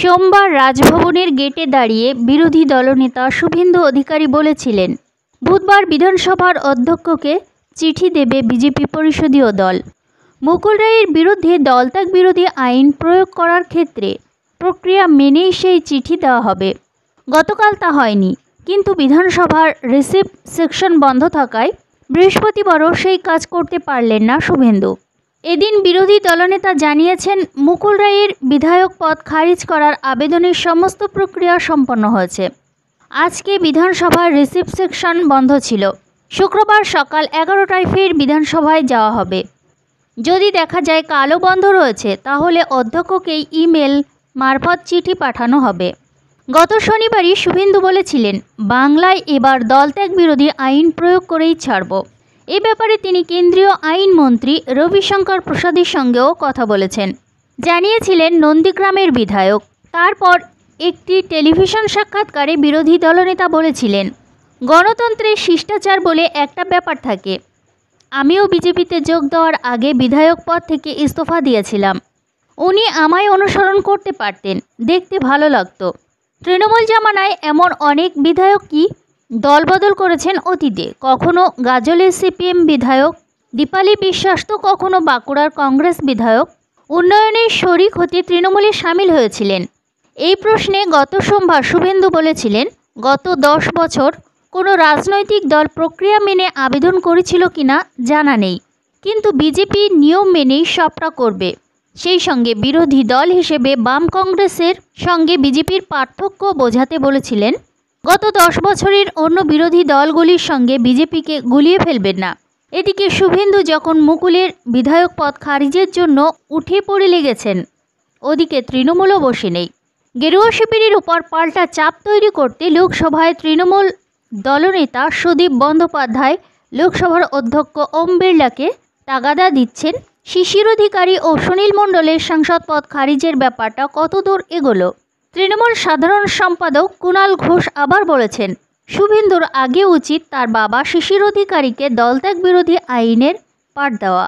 সোমবার রাজভবনের গেটে দাঁড়িয়ে বিরোধী দলনেতা শুভেন্দু অধিকারী বলেছিলেন বুধবার বিধানসভার অধ্যক্ষকে চিঠি দেবে বিজেপি পরিষদীয় দল মুকুল রায়ের বিরুদ্ধে দলত্যাগ বিরোধী আইন প্রয়োগ করার ক্ষেত্রে প্রক্রিয়া মেনেই সেই চিঠি দেওয়া হবে গতকাল তা হয়নি কিন্তু বিধানসভার রিসিপ সেকশন বন্ধ থাকায় বৃহস্পতিবারও সেই কাজ করতে পারলেন না শুভেন্দু এদিন বিরোধী দলনেতা জানিয়েছেন মুকুল রায়ের বিধায়ক পদ খারিজ করার আবেদনের সমস্ত প্রক্রিয়া সম্পন্ন হয়েছে আজকে বিধানসভার রিসিপ সেকশন বন্ধ ছিল শুক্রবার সকাল এগারোটায় ফের বিধানসভায় যাওয়া হবে যদি দেখা যায় কালো বন্ধ রয়েছে তাহলে অধ্যক্ষকেই ইমেল মারফত চিঠি পাঠানো হবে গত শনিবারই শুভেন্দু বলেছিলেন বাংলায় এবার দলত্যাগ বিরোধী আইন প্রয়োগ করেই ছাড়ব এ ব্যাপারে তিনি কেন্দ্রীয় আইনমন্ত্রী রবিশঙ্কর প্রসাদের সঙ্গেও কথা বলেছেন জানিয়েছিলেন নন্দীগ্রামের বিধায়ক তারপর একটি টেলিভিশন সাক্ষাৎকারে বিরোধী দলনেতা বলেছিলেন গণতন্ত্রে শিষ্টাচার বলে একটা ব্যাপার থাকে আমিও বিজেপিতে যোগ দেওয়ার আগে বিধায়ক পদ থেকে ইস্তফা দিয়েছিলাম উনি আমায় অনুসরণ করতে পারতেন দেখতে ভালো লাগতো তৃণমূল জামানায় এমন অনেক বিধায়ক কি দলবদল করেছেন অতীতে কখনো গাজলের সিপিএম বিধায়ক দীপালি বিশ্বাস তো কখনো বাঁকুড়ার কংগ্রেস বিধায়ক উন্নয়নের শরিক হতে তৃণমূলে সামিল হয়েছিলেন এই প্রশ্নে গত সোমবার শুভেন্দু বলেছিলেন গত দশ বছর কোনো রাজনৈতিক দল প্রক্রিয়া মেনে আবেদন করেছিল কিনা জানা নেই কিন্তু বিজেপি নিয়ম মেনেই সবটা করবে সেই সঙ্গে বিরোধী দল হিসেবে বাম কংগ্রেসের সঙ্গে বিজেপির পার্থক্য বোঝাতে বলেছিলেন গত দশ বছরের অন্য বিরোধী দলগুলির সঙ্গে বিজেপিকে গুলিয়ে ফেলবেন না এদিকে শুভেন্দু যখন মুকুলের বিধায়ক পদ খারিজের জন্য উঠে পড়ে লেগেছেন ওদিকে তৃণমূলও বসে নেই গেরুয়া শিবিরের উপর পাল্টা চাপ তৈরি করতে লোকসভায় তৃণমূল দলনেতা সুদীপ বন্দ্যোপাধ্যায় লোকসভার অধ্যক্ষ ওম বিড়লাকে তাগাদা দিচ্ছেন শিশির অধিকারী ও সুনীল মণ্ডলের সাংসদ পদ খারিজের ব্যাপারটা কতদূর এগোলো তৃণমূল সাধারণ সম্পাদক কুণাল ঘোষ আবার বলেছেন শুভেন্দুর আগে উচিত তার বাবা শিশির অধিকারীকে দলত্যাগ বিরোধী আইনের পাঠ দেওয়া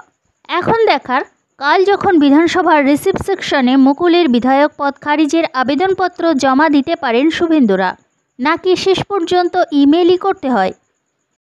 এখন দেখার কাল যখন বিধানসভার রিসিপ সেকশনে মুকুলের বিধায়ক পদ খারিজের আবেদনপত্র জমা দিতে পারেন শুভেন্দুরা নাকি শেষ পর্যন্ত ইমেলই করতে হয়